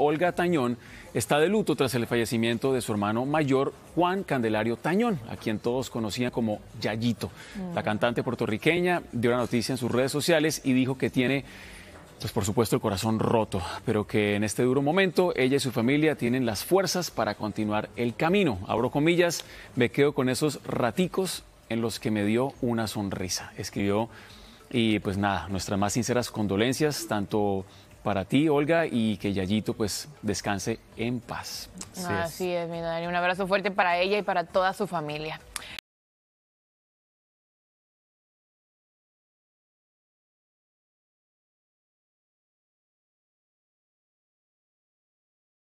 Olga Tañón, está de luto tras el fallecimiento de su hermano mayor, Juan Candelario Tañón, a quien todos conocían como Yayito. Mm. La cantante puertorriqueña dio la noticia en sus redes sociales y dijo que tiene pues por supuesto el corazón roto, pero que en este duro momento ella y su familia tienen las fuerzas para continuar el camino. Abro comillas, me quedo con esos raticos en los que me dio una sonrisa, escribió. Y pues nada, nuestras más sinceras condolencias tanto para ti, Olga, y que Yayito pues descanse en paz. Así, es. es, mi Dani. Un abrazo fuerte para ella y para toda su familia.